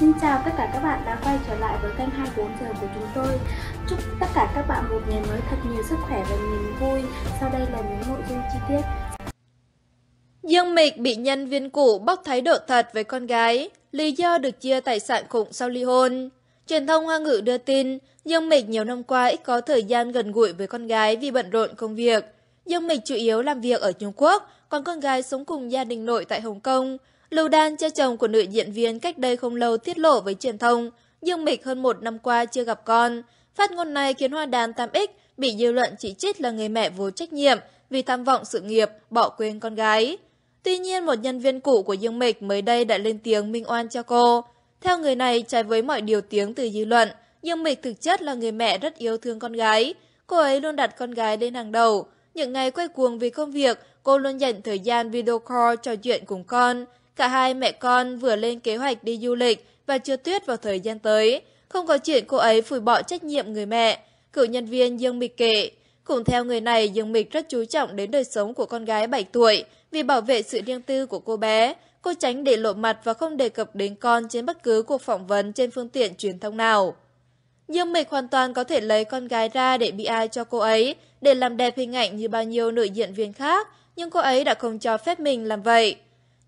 Xin chào tất cả các bạn đã quay trở lại với kênh 24 giờ của chúng tôi. Chúc tất cả các bạn một ngày mới thật nhiều sức khỏe và niềm vui. Sau đây là những nội dung chi tiết. Dương Mịch bị nhân viên cũ bóc thái độ thật với con gái, lý do được chia tài sản khủng sau ly hôn. Truyền thông Hoa ngữ đưa tin, Dương Mịch nhiều năm qua ít có thời gian gần gũi với con gái vì bận rộn công việc. Dương Mịch chủ yếu làm việc ở Trung Quốc, còn con gái sống cùng gia đình nội tại Hồng Kông. Lưu Đan cha chồng của nữ diễn viên cách đây không lâu tiết lộ với truyền thông, Dương Mịch hơn một năm qua chưa gặp con. Phát ngôn này khiến Hoa Đàn 8X bị dư luận chỉ trích là người mẹ vô trách nhiệm vì tham vọng sự nghiệp, bỏ quên con gái. Tuy nhiên, một nhân viên cũ của Dương Mịch mới đây đã lên tiếng minh oan cho cô. Theo người này, trái với mọi điều tiếng từ dư luận, Dương Mịch thực chất là người mẹ rất yêu thương con gái. Cô ấy luôn đặt con gái lên hàng đầu. Những ngày quay cuồng vì công việc, cô luôn dành thời gian video call trò chuyện cùng con. Cả hai mẹ con vừa lên kế hoạch đi du lịch và chưa tuyết vào thời gian tới. Không có chuyện cô ấy phủi bỏ trách nhiệm người mẹ. Cựu nhân viên Dương Mịch kể. cùng theo người này, Dương Mịch rất chú trọng đến đời sống của con gái 7 tuổi. Vì bảo vệ sự riêng tư của cô bé, cô tránh để lộ mặt và không đề cập đến con trên bất cứ cuộc phỏng vấn trên phương tiện truyền thông nào. Dương Mịch hoàn toàn có thể lấy con gái ra để bị ai cho cô ấy, để làm đẹp hình ảnh như bao nhiêu nữ diễn viên khác, nhưng cô ấy đã không cho phép mình làm vậy.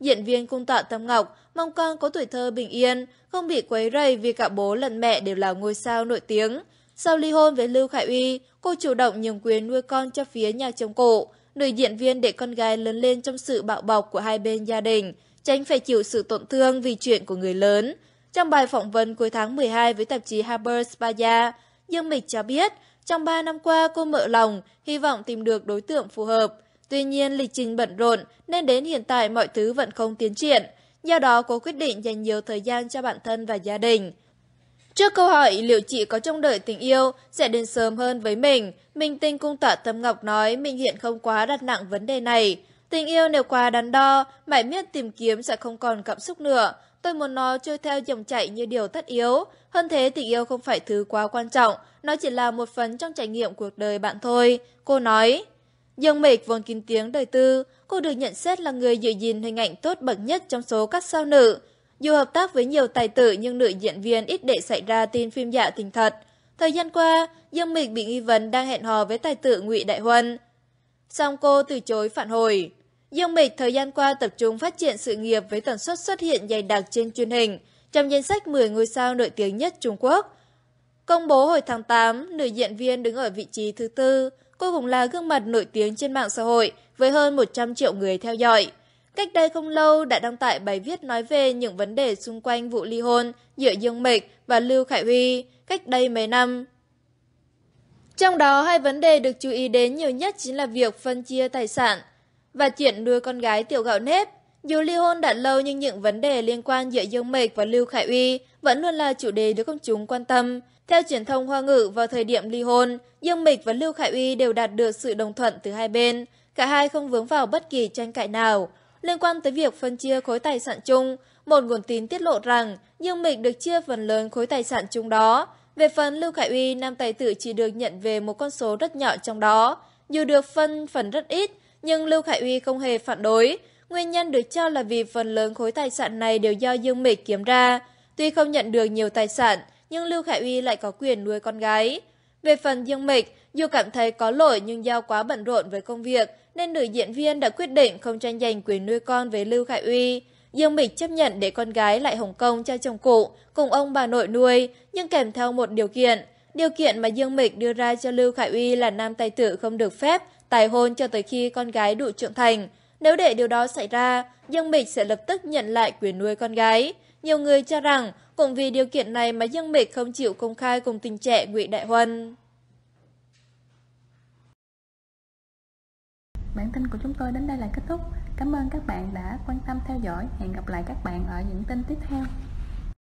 Diễn viên cung tạ Tâm Ngọc mong con có tuổi thơ bình yên, không bị quấy rầy vì cả bố lẫn mẹ đều là ngôi sao nổi tiếng. Sau ly hôn với Lưu Khải Uy, cô chủ động nhường quyền nuôi con cho phía nhà chồng cổ, nữ diễn viên để con gái lớn lên trong sự bạo bọc của hai bên gia đình, tránh phải chịu sự tổn thương vì chuyện của người lớn. Trong bài phỏng vấn cuối tháng 12 với tạp chí Harper's Bazaar, Dương Mịch cho biết trong 3 năm qua cô mở lòng, hy vọng tìm được đối tượng phù hợp. Tuy nhiên, lịch trình bận rộn nên đến hiện tại mọi thứ vẫn không tiến triển. Do đó, cô quyết định dành nhiều thời gian cho bản thân và gia đình. Trước câu hỏi liệu chị có trông đợi tình yêu sẽ đến sớm hơn với mình, Minh Tinh cung tỏa Tâm Ngọc nói mình hiện không quá đặt nặng vấn đề này. Tình yêu nếu quá đắn đo, mãi miết tìm kiếm sẽ không còn cảm xúc nữa. Tôi muốn nó trôi theo dòng chảy như điều tất yếu. Hơn thế tình yêu không phải thứ quá quan trọng, nó chỉ là một phần trong trải nghiệm cuộc đời bạn thôi. Cô nói, Dương Mịch vốn kín tiếng đời tư, cô được nhận xét là người giữ gìn hình ảnh tốt bậc nhất trong số các sao nữ. Dù hợp tác với nhiều tài tử nhưng nữ diễn viên ít để xảy ra tin phim giả dạ tình thật. Thời gian qua, Dương Mịch bị nghi vấn đang hẹn hò với tài tử Ngụy Đại Huân. Song cô từ chối phản hồi. Dương Mịch thời gian qua tập trung phát triển sự nghiệp với tần suất xuất hiện dày đặc trên truyền hình trong danh sách 10 ngôi sao nổi tiếng nhất Trung Quốc. Công bố hồi tháng 8, nữ diễn viên đứng ở vị trí thứ tư, cô cũng là gương mặt nổi tiếng trên mạng xã hội với hơn 100 triệu người theo dõi. Cách đây không lâu đã đăng tải bài viết nói về những vấn đề xung quanh vụ ly hôn giữa Dương Mịch và Lưu Khải Huy cách đây mấy năm. Trong đó, hai vấn đề được chú ý đến nhiều nhất chính là việc phân chia tài sản và chuyện nuôi con gái tiểu gạo nếp. Dù ly hôn đã lâu nhưng những vấn đề liên quan giữa Dương Mịch và Lưu Khải Uy vẫn luôn là chủ đề được công chúng quan tâm. Theo truyền thông Hoa ngữ, vào thời điểm ly hôn, Dương Mịch và Lưu Khải Uy đều đạt được sự đồng thuận từ hai bên. Cả hai không vướng vào bất kỳ tranh cãi nào. Liên quan tới việc phân chia khối tài sản chung, một nguồn tin tiết lộ rằng Dương Mịch được chia phần lớn khối tài sản chung đó. Về phần Lưu Khải Uy, nam tài tử chỉ được nhận về một con số rất nhỏ trong đó. Dù được phân phần rất ít, nhưng Lưu Khải Uy không hề phản đối. Nguyên nhân được cho là vì phần lớn khối tài sản này đều do Dương Mịch kiếm ra. Tuy không nhận được nhiều tài sản, nhưng Lưu Khải Uy lại có quyền nuôi con gái. Về phần Dương Mịch, dù cảm thấy có lỗi nhưng do quá bận rộn với công việc nên nữ diễn viên đã quyết định không tranh giành quyền nuôi con với Lưu Khải Uy. Dương Mịch chấp nhận để con gái lại Hồng Kông cho chồng cụ cùng ông bà nội nuôi nhưng kèm theo một điều kiện. Điều kiện mà Dương Mịch đưa ra cho Lưu Khải Uy là nam tài tử không được phép tài hôn cho tới khi con gái đủ trưởng thành nếu để điều đó xảy ra, Dương Mịch sẽ lập tức nhận lại quyền nuôi con gái. Nhiều người cho rằng cũng vì điều kiện này mà Dương Mịch không chịu công khai cùng tình trẻ Ngụy Đại Huân. Bản tin của chúng tôi đến đây là kết thúc. Cảm ơn các bạn đã quan tâm theo dõi. Hẹn gặp lại các bạn ở những tin tiếp theo.